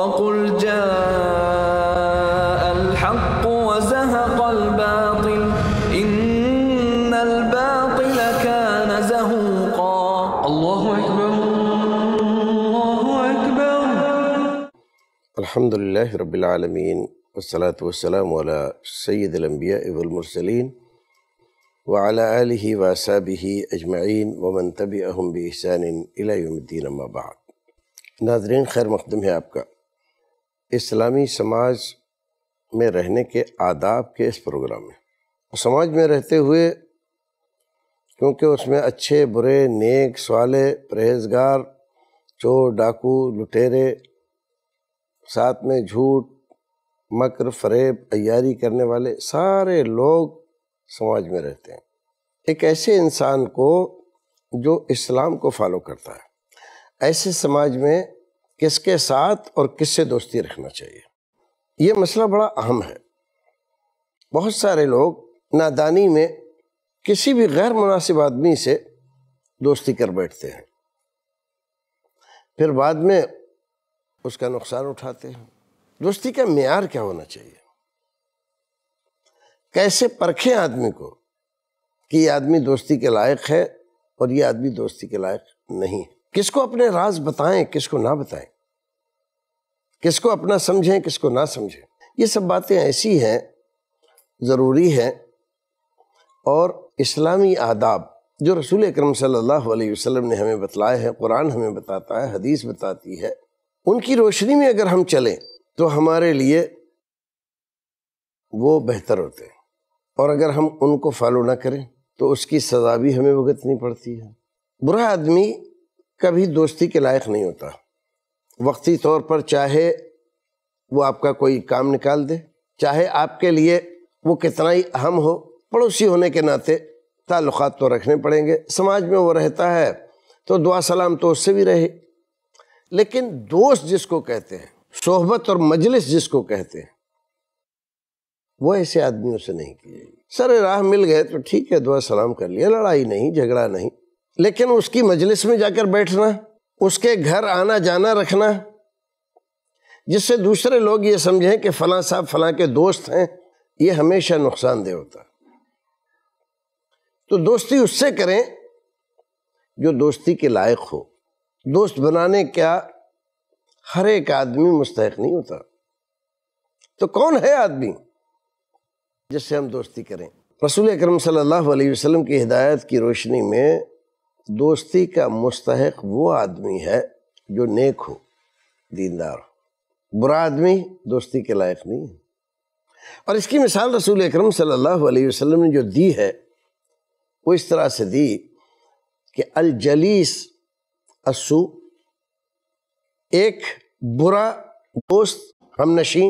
وقل جاء الحق وزهق الباطل إن الباطل كان زهوقا الله أكبر الله أكبر الحمد لله رب العالمين والصلاة والسلام على سيد الأنبياء والمرسلين وعلى آله وأصحابه أجمعين ومن تبعهم بإحسان إلى يوم الدين ما بعد नाजरीन خير मकदम है आपका इस्लामी समाज में रहने के आदाब के इस प्रोग्राम में समाज में रहते हुए क्योंकि उसमें अच्छे बुरे नेक सवाले परहेजगार चोर डाकू लुटेरे साथ में झूठ मकर फरेब अयारी करने वाले सारे लोग समाज में रहते हैं एक ऐसे इंसान को जो इस्लाम को फॉलो करता है ऐसे समाज में किसके साथ और किससे दोस्ती रखना चाहिए ये मसला बड़ा अहम है बहुत सारे लोग नादानी में किसी भी गैर मुनासिब आदमी से दोस्ती कर बैठते हैं फिर बाद में उसका नुकसान उठाते हैं दोस्ती का मैार क्या होना चाहिए कैसे परखें आदमी को कि ये आदमी दोस्ती के लायक है और ये आदमी दोस्ती के लायक नहीं है किसको अपने राज बताएं किसको ना बताएं किसको अपना समझें किसको ना समझें ये सब बातें ऐसी हैं ज़रूरी हैं और इस्लामी आदाब जो रसूल अक्रम सल्लल्लाहु अलैहि वसल्लम ने हमें बतलाए हैं कुरान हमें बताता है हदीस बताती है उनकी रोशनी में अगर हम चलें तो हमारे लिए वो बेहतर होते हैं और अगर हम उनको फॉलो ना करें तो उसकी सज़ा भी हमें भुगतनी पड़ती है बुरा आदमी कभी दोस्ती के लायक नहीं होता वक्ती तौर पर चाहे वो आपका कोई काम निकाल दे चाहे आपके लिए वो कितना ही अहम हो पड़ोसी होने के नाते ताल्लुक़ तो रखने पड़ेंगे समाज में वो रहता है तो दुआ सलाम तो उससे भी रहे लेकिन दोस्त जिसको कहते हैं सोहबत और मजलिस जिसको कहते हैं वो ऐसे आदमियों से नहीं किए सर राह मिल गए तो ठीक है दुआ सलाम कर लिया लड़ाई नहीं झगड़ा नहीं लेकिन उसकी मजलिस में जाकर बैठना उसके घर आना जाना रखना जिससे दूसरे लोग ये समझें कि फ़लाँ साहब फ़लाँ के दोस्त हैं ये हमेशा नुकसानदेह होता तो दोस्ती उससे करें जो दोस्ती के लायक हो दोस्त बनाने क्या हर एक आदमी मुस्तक नहीं होता तो कौन है आदमी जिससे हम दोस्ती करें रसूल अक्रम सल्लल्लाहु अलैहि वसल्लम की हिदायत की रोशनी में दोस्ती का मुस्तक वो आदमी है जो नेक हो दीनदार हो बुरा आदमी दोस्ती के लायक नहीं है और इसकी मिसाल रसूल अक्रम सल्लल्लाहु ने जो दी है वो इस तरह से दी कि अलजलीस असू एक बुरा दोस्त हम नशी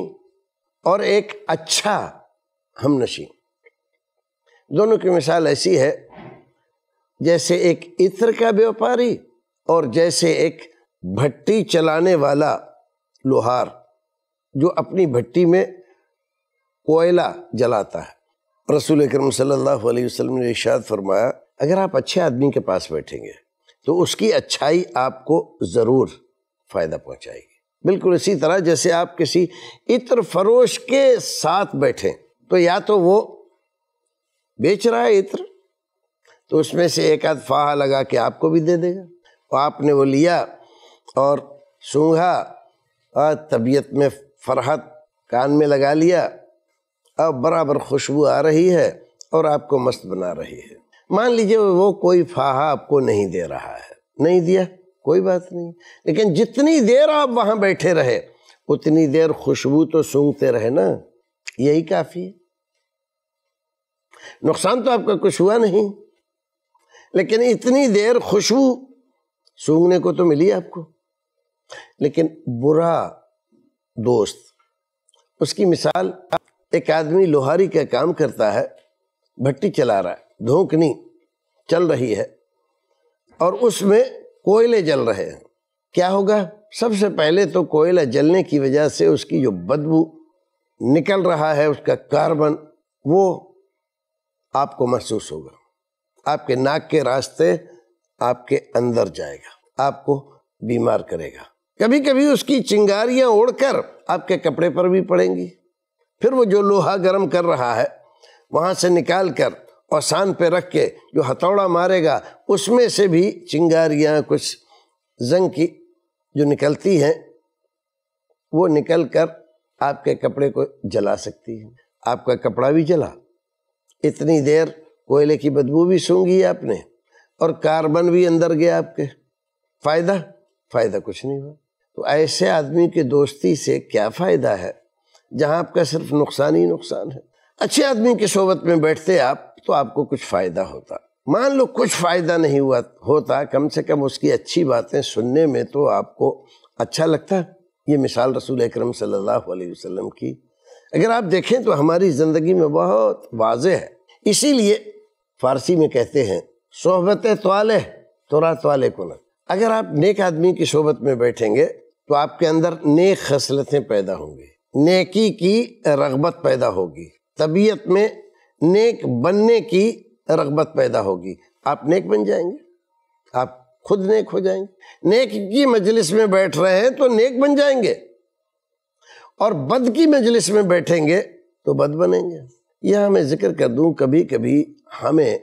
और एक अच्छा हम नशी दोनों की मिसाल ऐसी है जैसे एक इत्र का व्यापारी और जैसे एक भट्टी चलाने वाला लोहार जो अपनी भट्टी में कोयला जलाता है रसूल अक्रम सल्लल्लाहु वसल्लम ने इशाद फरमाया अगर आप अच्छे आदमी के पास बैठेंगे तो उसकी अच्छाई आपको ज़रूर फ़ायदा पहुंचाएगी बिल्कुल इसी तरह जैसे आप किसी इत्र फरोश के साथ बैठें तो या तो वो बेच रहा है इत्र तो उसमें से एक आध फाहा लगा के आपको भी दे देगा तो आपने वो लिया और सूंघा और तबीयत में फरहत कान में लगा लिया अब बराबर खुशबू आ रही है और आपको मस्त बना रही है मान लीजिए वो कोई फाहा आपको नहीं दे रहा है नहीं दिया कोई बात नहीं लेकिन जितनी देर आप वहाँ बैठे रहे उतनी देर खुशबू तो सूंघते रहे ना यही काफ़ी है नुकसान तो आपका कुछ हुआ नहीं लेकिन इतनी देर खुशबू सूंघने को तो मिली आपको लेकिन बुरा दोस्त उसकी मिसाल एक आदमी लोहारी का काम करता है भट्टी चला रहा है धोकनी चल रही है और उसमें कोयले जल रहे हैं क्या होगा सबसे पहले तो कोयला जलने की वजह से उसकी जो बदबू निकल रहा है उसका कार्बन वो आपको महसूस होगा आपके नाक के रास्ते आपके अंदर जाएगा आपको बीमार करेगा कभी कभी उसकी चिंगारियां ओढ़कर आपके कपड़े पर भी पड़ेंगी फिर वो जो लोहा गर्म कर रहा है वहाँ से निकाल कर और शान पे रख के जो हथौड़ा मारेगा उसमें से भी चिंगारियाँ कुछ जंग की जो निकलती हैं वो निकल कर आपके कपड़े को जला सकती है आपका कपड़ा भी जला इतनी देर कोयले की बदबू भी सूंगी आपने और कार्बन भी अंदर गया आपके फायदा फायदा कुछ नहीं हुआ तो ऐसे आदमी की दोस्ती से क्या फ़ायदा है जहां आपका सिर्फ नुकसान ही नुकसान है अच्छे आदमी के सोबत में बैठते आप तो आपको कुछ फ़ायदा होता मान लो कुछ फ़ायदा नहीं हुआ होता कम से कम उसकी अच्छी बातें सुनने में तो आपको अच्छा लगता ये मिसाल रसूल अक्रम सल्लल्लाहु अलैहि की अगर आप देखें तो हमारी ज़िंदगी में बहुत वाज है इसीलिए फारसी में कहते हैं सोहबत तो तोरा तोाले को न अगर आप नेक आदमी की सोहबत में बैठेंगे तो आपके अंदर नेक खसलतें पैदा होंगी नेकी की रगबत पैदा होगी तबीयत में नेक बनने की रगबत पैदा होगी आप नेक बन जाएंगे आप खुद नेक हो जाएंगे नेक की मजलिस में बैठ रहे हैं तो नेक बन जाएंगे और बद की मजलिस में बैठेंगे तो बद बनेंगे यह मैं जिक्र कर दूं कभी कभी हमें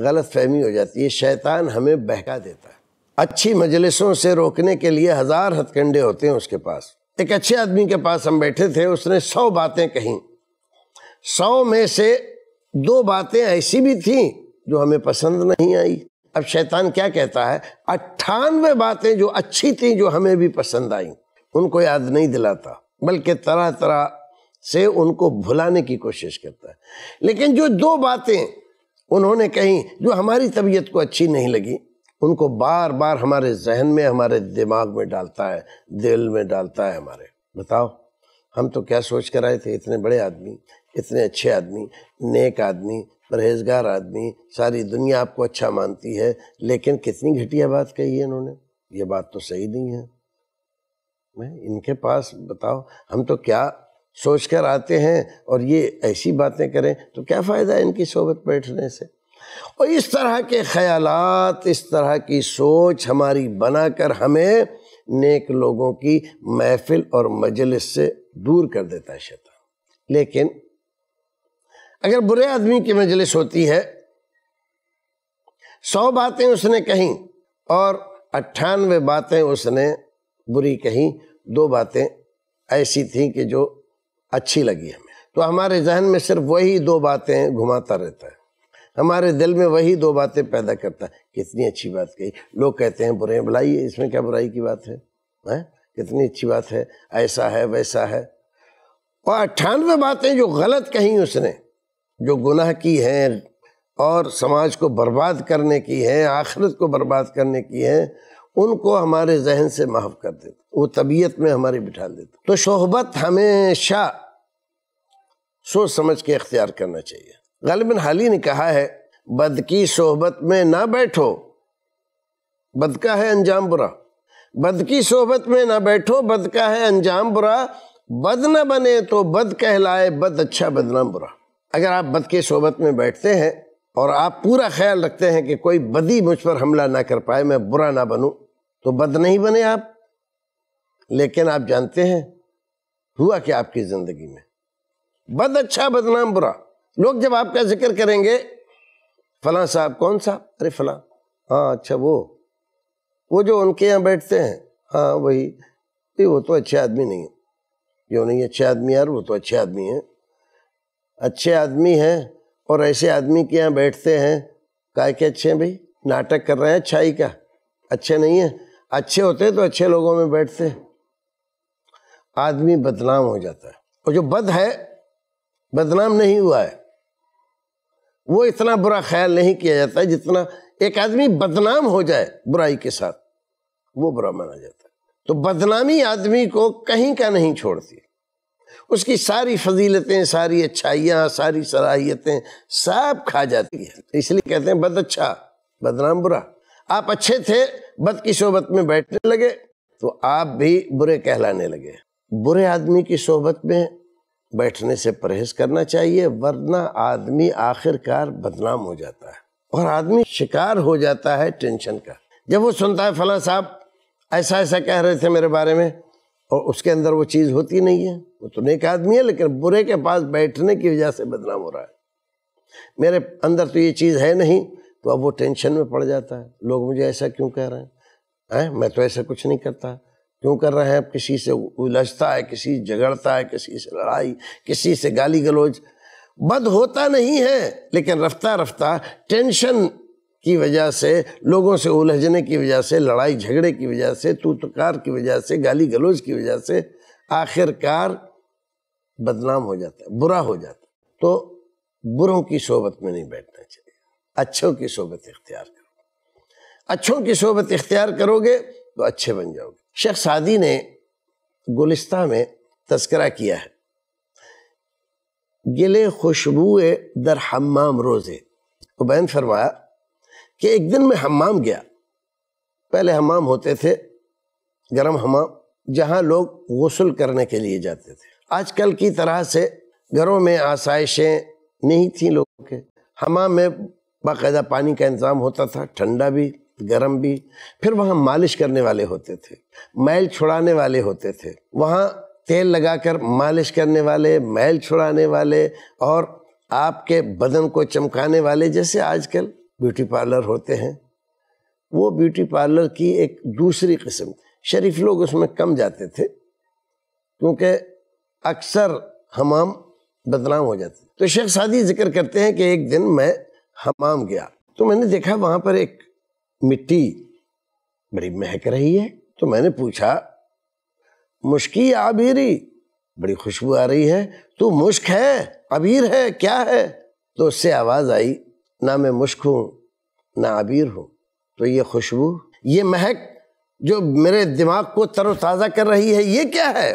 गलत फहमी हो जाती है शैतान हमें बहका देता है अच्छी मजलिसों से रोकने के लिए हज़ार हथकंडे होते हैं उसके पास एक अच्छे आदमी के पास हम बैठे थे उसने सौ बातें कही सौ में से दो बातें ऐसी भी थीं जो हमें पसंद नहीं आई अब शैतान क्या कहता है अट्ठानवे बातें जो अच्छी थी जो हमें भी पसंद आई उनको याद नहीं दिलाता बल्कि तरह तरह से उनको भुलाने की कोशिश करता है लेकिन जो दो बातें उन्होंने कहीं जो हमारी तबीयत को अच्छी नहीं लगी उनको बार बार हमारे जहन में हमारे दिमाग में डालता है दिल में डालता है हमारे बताओ हम तो क्या सोच कर आए थे इतने बड़े आदमी इतने अच्छे आदमी नेक आदमी परहेजगार आदमी सारी दुनिया आपको अच्छा मानती है लेकिन कितनी घटिया बात कही है इन्होंने ये बात तो सही नहीं है मैं इनके पास बताओ हम तो क्या सोच कर आते हैं और ये ऐसी बातें करें तो क्या फ़ायदा है इनकी सोबत बैठने से और इस तरह के ख्याल इस तरह की सोच हमारी बना कर हमें नेक लोगों की महफिल और मजलिस से दूर कर देता है शैतान लेकिन अगर बुरे आदमी की मजलिस होती है सौ बातें उसने कहीं और अट्ठानवे बातें उसने बुरी कहीं दो बातें ऐसी थी कि जो अच्छी लगी हमें तो हमारे जहन में सिर्फ वही दो बातें घुमाता रहता है हमारे दिल में वही दो बातें पैदा करता है कितनी अच्छी बात कही लोग कहते हैं बुरे भलाई इसमें क्या बुराई की बात है हैं कितनी अच्छी बात है ऐसा है वैसा है और अट्ठानवे बातें जो गलत कही उसने जो गुनाह की हैं और समाज को बर्बाद करने की हैं आखिरत को बर्बाद करने की हैं उनको हमारे जहन से माफ़ कर देते वो तबीयत में हमारी बिठा देते तो शोहबत हमेशा सोच समझ के अख्तियार करना चाहिए गालिबन हाली ने कहा है बद की सोहबत में ना बैठो बद का है अंजाम बुरा बद की सोहबत में ना बैठो बद का है अंजाम बुरा बद ना बने तो बद कहलाए बद अच्छा बदनाम बुरा अगर आप बद की सोहबत में बैठते हैं और आप पूरा ख्याल रखते हैं कि कोई बदी मुझ पर हमला ना कर पाए मैं बुरा ना बनूं तो बद नहीं बने आप लेकिन आप जानते हैं हुआ क्या आपकी ज़िंदगी में बद अच्छा बदनाम बुरा लोग जब आपका जिक्र करेंगे फला साहब कौन साहब अरे फला हाँ अच्छा वो वो जो उनके यहाँ बैठते हैं हाँ वही ये वो तो अच्छे आदमी नहीं है जो नहीं अच्छे आदमी यार वो तो अच्छे आदमी हैं अच्छे आदमी हैं और ऐसे आदमी के यहाँ बैठते हैं काय के अच्छे हैं भाई नाटक कर रहे हैं अच्छाई का अच्छे नहीं है अच्छे होते तो अच्छे लोगों में बैठते आदमी बदनाम हो जाता है और जो बद है बदनाम नहीं हुआ है वो इतना बुरा ख्याल नहीं किया जाता जितना एक आदमी बदनाम हो जाए बुराई के साथ वो बुरा माना जाता है तो बदनामी आदमी को कहीं का नहीं छोड़ती उसकी सारी फजीलतें सारी अच्छाइयाँ सारी सलाहियतें सब खा जाती है तो इसलिए कहते हैं बद अच्छा बदनाम बुरा आप अच्छे थे बद की सोबत में बैठने लगे तो आप भी बुरे कहलाने लगे बुरे आदमी की सोबत में बैठने से परहेज करना चाहिए वरना आदमी आखिरकार बदनाम हो जाता है और आदमी शिकार हो जाता है टेंशन का जब वो सुनता है फला साहब ऐसा ऐसा कह रहे थे मेरे बारे में और उसके अंदर वो चीज़ होती नहीं है वो तो नेक आदमी है लेकिन बुरे के पास बैठने की वजह से बदनाम हो रहा है मेरे अंदर तो ये चीज़ है नहीं तो अब वो टेंशन में पड़ जाता है लोग मुझे ऐसा क्यों कह रहे हैं है? मैं तो ऐसा कुछ नहीं करता क्यों कर रहे हैं किसी से उलझता है किसी झगड़ता है किसी से लड़ाई किसी से गाली गलोज बद होता नहीं है लेकिन रफ्ता रफ्ता टेंशन की वजह से लोगों से उलझने की वजह से लड़ाई झगड़े की वजह से तूतकार की वजह से गाली गलोज की वजह से आखिरकार बदनाम हो जाता है बुरा हो जाता है तो बुरों की सोबत में नहीं बैठना चाहिए अच्छों की सोबत इख्तियार करो अच्छों की सोबत इख्तियार करोगे तो अच्छे बन जाओगे शेख सादी ने गुलिस्ता में तस्करा किया है गिले खुशबू दर हमाम रोज़े उबैन फरमाया कि एक दिन में हमाम गया पहले हमाम होते थे गर्म हमाम जहाँ लोग गसल करने के लिए जाते थे आज कल की तरह से घरों में आसाइशें नहीं थी लोगों के हमाम में बाकायदा पानी का इंतज़ाम होता था ठंडा भी गर्म भी फिर वहाँ मालिश करने वाले होते थे मैल छुड़ाने वाले होते थे वहाँ तेल लगाकर मालिश करने वाले मैल छुड़ाने वाले और आपके बदन को चमकाने वाले जैसे आजकल ब्यूटी पार्लर होते हैं वो ब्यूटी पार्लर की एक दूसरी किस्म शरीफ लोग उसमें कम जाते थे क्योंकि अक्सर हमाम बदनाम हो जाते तो शेख सादी जिक्र करते हैं कि एक दिन मैं हमाम गया तो मैंने देखा वहाँ पर एक मिट्टी बड़ी महक रही है तो मैंने पूछा मुश्की आबीरी बड़ी खुशबू आ रही है तो मुश्क है अबीर है क्या है तो उससे आवाज़ आई ना मैं मुश्क हूं ना अबीर हूं तो ये खुशबू ये महक जो मेरे दिमाग को तरोताज़ा कर रही है ये क्या है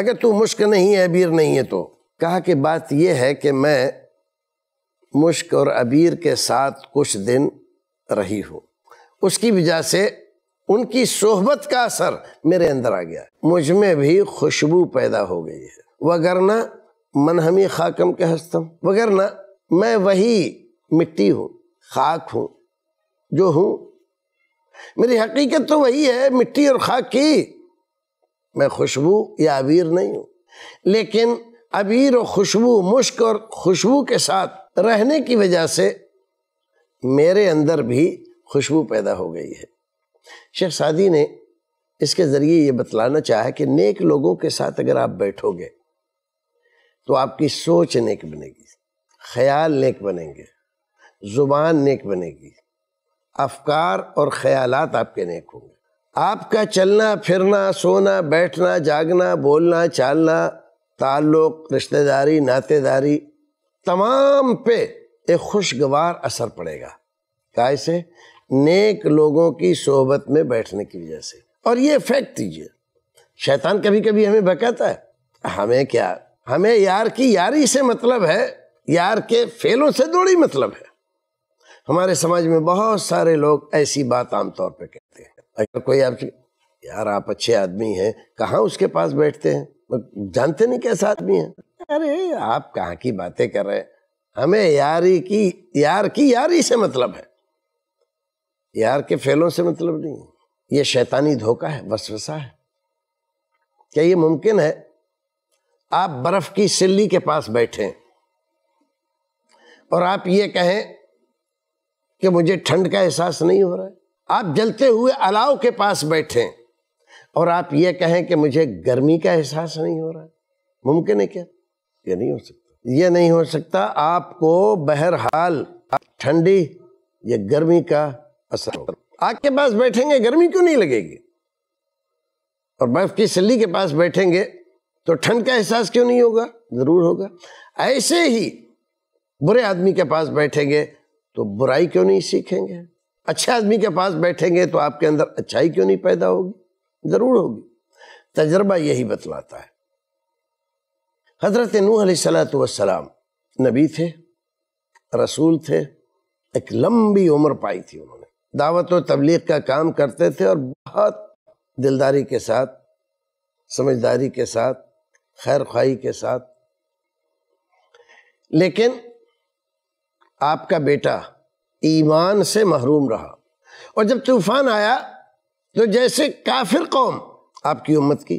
अगर तू मुश्क नहीं है अबीर नहीं है तो कहा कि बात यह है कि मैं मुश्क और अबीर के साथ कुछ दिन रही हूँ उसकी वजह से उनकी सोहबत का असर मेरे अंदर आ गया मुझ में भी खुशबू पैदा हो गई है वगरना मनहमी खाकम के हस्तम वगरना मैं वही मिट्टी हूँ खाक हूँ जो हूँ मेरी हकीकत तो वही है मिट्टी और खाक की मैं खुशबू या अबीर नहीं हूँ लेकिन अबीर और खुशबू मुश्क और खुशबू के साथ रहने की वजह से मेरे अंदर भी खुशबू पैदा हो गई है शेख सादी ने इसके ज़रिए ये बतलाना चाहा कि नेक लोगों के साथ अगर आप बैठोगे तो आपकी सोच नेक बनेगी ख्याल नेक बनेंगे ज़ुबान नेक बनेगी अफकार और ख्यालात आपके नेक होंगे आपका चलना फिरना सोना बैठना जागना बोलना चालना ताल्लुक़ रिश्तेदारी नातेदारी तमाम पे एक खुशगवार असर पड़ेगा कैसे नेक लोगों की सोहबत में बैठने की वजह से और ये फैक्ट दीजिए शैतान कभी कभी हमें बकाता है हमें क्या हमें यार की यारी से मतलब है यार के फेलों से दूरी मतलब है हमारे समाज में बहुत सारे लोग ऐसी बात आमतौर पर कहते हैं अगर कोई आप यार आप अच्छे आदमी हैं कहाँ उसके पास बैठते हैं जानते नहीं कैसा आदमी है अरे आप कहाँ की बातें कर रहे हैं हमें यारी की यार की यारी से मतलब है यार के फेलों से मतलब नहीं ये शैतानी धोखा है वसवसा है क्या ये मुमकिन है आप बर्फ की सिल्ली के पास बैठे और आप ये कहें कि मुझे ठंड का एहसास नहीं हो रहा है आप जलते हुए अलाव के पास बैठे और आप ये कहें कि मुझे गर्मी का एहसास नहीं हो रहा है मुमकिन है क्या ये नहीं हो सकता ये नहीं हो सकता आपको बहरहाल ठंडी या गर्मी का असर आग के पास बैठेंगे गर्मी क्यों नहीं लगेगी और बर्फ की सिल्ली के पास बैठेंगे तो ठंड का एहसास क्यों नहीं होगा जरूर होगा ऐसे ही बुरे आदमी के पास बैठेंगे तो बुराई क्यों नहीं सीखेंगे अच्छे आदमी के पास बैठेंगे तो आपके अंदर अच्छाई क्यों नहीं पैदा होगी जरूर होगी तजर्बा यही बतलाता है हजरत नूह सलात नबी थे रसूल थे एक लंबी उम्र पाई थी उन्होंने दावत और तबलीग का काम करते थे और बहुत दिलदारी के साथ समझदारी के साथ खैर खाई के साथ लेकिन आपका बेटा ईमान से महरूम रहा और जब तूफान आया तो जैसे काफिर कौम आपकी उम्मत की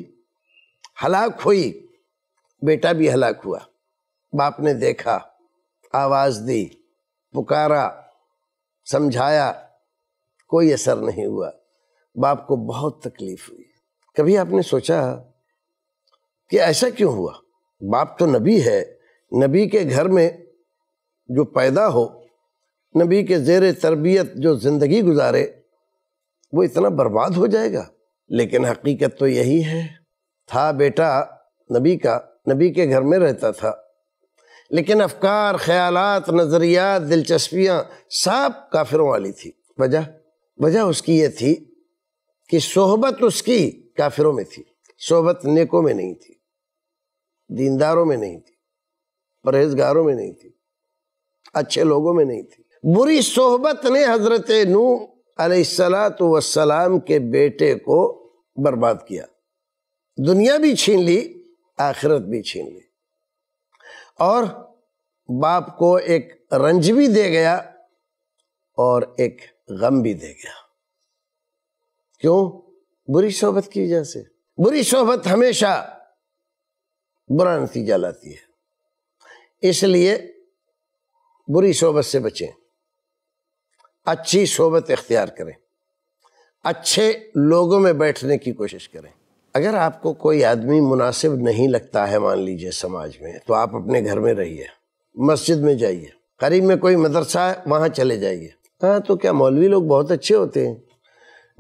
हलाक हुई बेटा भी हलाक हुआ बाप ने देखा आवाज़ दी पुकारा समझाया कोई असर नहीं हुआ बाप को बहुत तकलीफ हुई कभी आपने सोचा कि ऐसा क्यों हुआ बाप तो नबी है नबी के घर में जो पैदा हो नबी के जेर तरबियत जो ज़िंदगी गुजारे वो इतना बर्बाद हो जाएगा लेकिन हकीकत तो यही है था बेटा नबी का नबी के घर में रहता था लेकिन अफकार ख्यालात नज़रियात दिलचस्पियाँ सब काफिरों वाली थी वजह वजह उसकी ये थी कि सोहबत उसकी काफिरों में थी सोहबत नेकों में नहीं थी दीनदारों में नहीं थी परहेजगारों में नहीं थी अच्छे लोगों में नहीं थी बुरी सोहबत ने हजरत नू अलैहिस्सलात वसलाम के बेटे को बर्बाद किया दुनिया भी छीन ली आखिरत भी छीन ली और बाप को एक रंज भी दे गया और एक गम भी दे गया क्यों बुरी सोहबत की वजह से बुरी सोहबत हमेशा बुरा नतीजा लाती है इसलिए बुरी सोहबत से बचें अच्छी सोहबत इख्तियार करें अच्छे लोगों में बैठने की कोशिश करें अगर आपको कोई आदमी मुनासिब नहीं लगता है मान लीजिए समाज में तो आप अपने घर में रहिए मस्जिद में जाइए करीब में कोई मदरसा है वहाँ चले जाइए हाँ तो क्या मौलवी लोग बहुत अच्छे होते हैं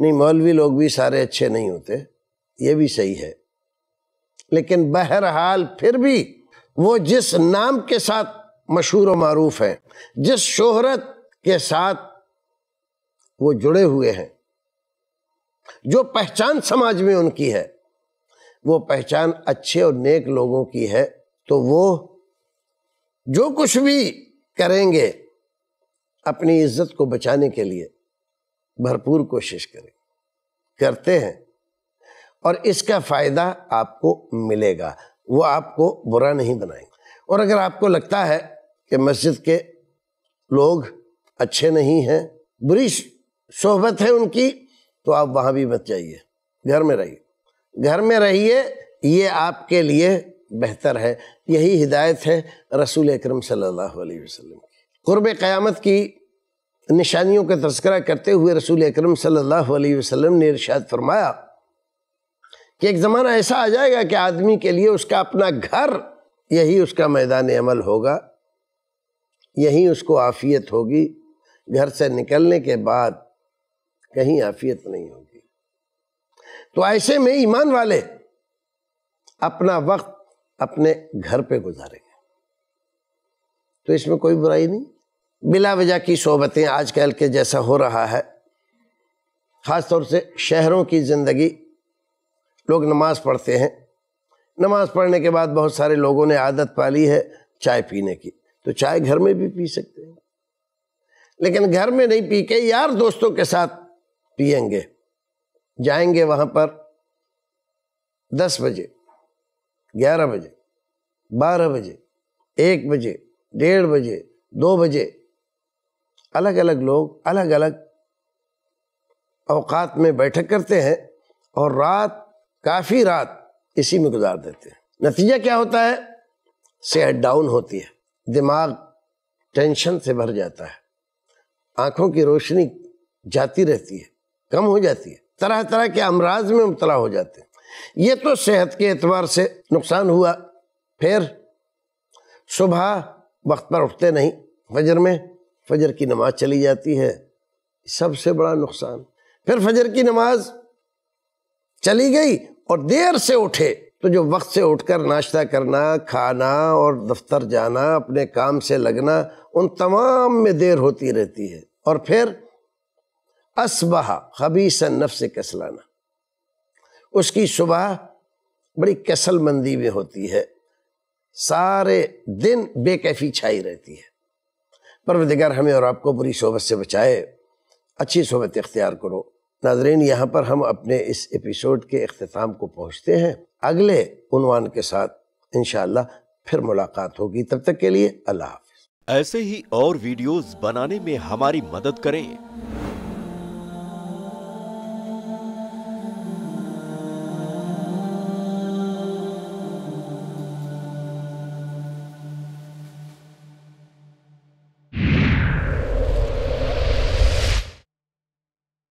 नहीं मौलवी लोग भी सारे अच्छे नहीं होते ये भी सही है लेकिन बहरहाल फिर भी वो जिस नाम के साथ मशहूर व मरूफ हैं जिस शोहरत के साथ वो जुड़े हुए हैं जो पहचान समाज में उनकी है वो पहचान अच्छे और नेक लोगों की है तो वो जो कुछ भी करेंगे अपनी इज्जत को बचाने के लिए भरपूर कोशिश करें करते हैं और इसका फ़ायदा आपको मिलेगा वो आपको बुरा नहीं बनाएंगे और अगर आपको लगता है कि मस्जिद के लोग अच्छे नहीं हैं बुरी सोहबत है उनकी तो आप वहाँ भी मत जाइए घर में रहिए घर में रहिए ये आपके लिए बेहतर है यही हिदायत है रसूल अक्रम सल्लल्लाहु अलैहि वसल्लम की क़ुरब क्यामत की निशानियों का तस्करा करते हुए रसूल अक्रम सम ने इरशाद फरमाया कि एक ज़माना ऐसा आ जाएगा कि आदमी के लिए उसका अपना घर यही उसका मैदान अमल होगा यही उसको आफियत होगी घर से निकलने के बाद कहीं आफियत नहीं होगी तो ऐसे में ईमान वाले अपना वक्त अपने घर पे गुजारे तो इसमें कोई बुराई नहीं बिला वजह की सोबतें कल के जैसा हो रहा है ख़ास तौर से शहरों की ज़िंदगी लोग नमाज़ पढ़ते हैं नमाज़ पढ़ने के बाद बहुत सारे लोगों ने आदत पाली है चाय पीने की तो चाय घर में भी पी सकते हैं लेकिन घर में नहीं पी के यार दोस्तों के साथ पियेंगे जाएंगे वहाँ पर दस बजे ग्यारह बजे बारह बजे एक बजे डेढ़ बजे दो बजे अलग अलग लोग अलग अलग अवकात में बैठक करते हैं और रात काफ़ी रात इसी में गुजार देते हैं नतीजा क्या होता है सेहत डाउन होती है दिमाग टेंशन से भर जाता है आँखों की रोशनी जाती रहती है कम हो जाती है तरह तरह के अमराज में मुबतला हो जाते हैं ये तो सेहत के एतबार से नुकसान हुआ फिर सुबह वक्त पर उठते नहीं फजर में फजर की नमाज चली जाती है सबसे बड़ा नुकसान फिर फजर की नमाज चली गई और देर से उठे तो जो वक्त से उठकर नाश्ता करना खाना और दफ्तर जाना अपने काम से लगना उन तमाम में देर होती रहती है और फिर असबाह हबीस नफ से कसलाना उसकी सुबह बड़ी कसलमंदी में होती है सारे दिन बेकैफी छाई रहती है परवदिगार हमें और आपको बुरी सोबत से बचाए अच्छी सोबत इख्तियार करो नाजरीन यहाँ पर हम अपने इस एपिसोड के अख्ताम को पहुँचते हैं अगले उनवान के साथ इन फिर मुलाकात होगी तब तक के लिए अल्लाह हाफ ऐसे ही और वीडियोस बनाने में हमारी मदद करें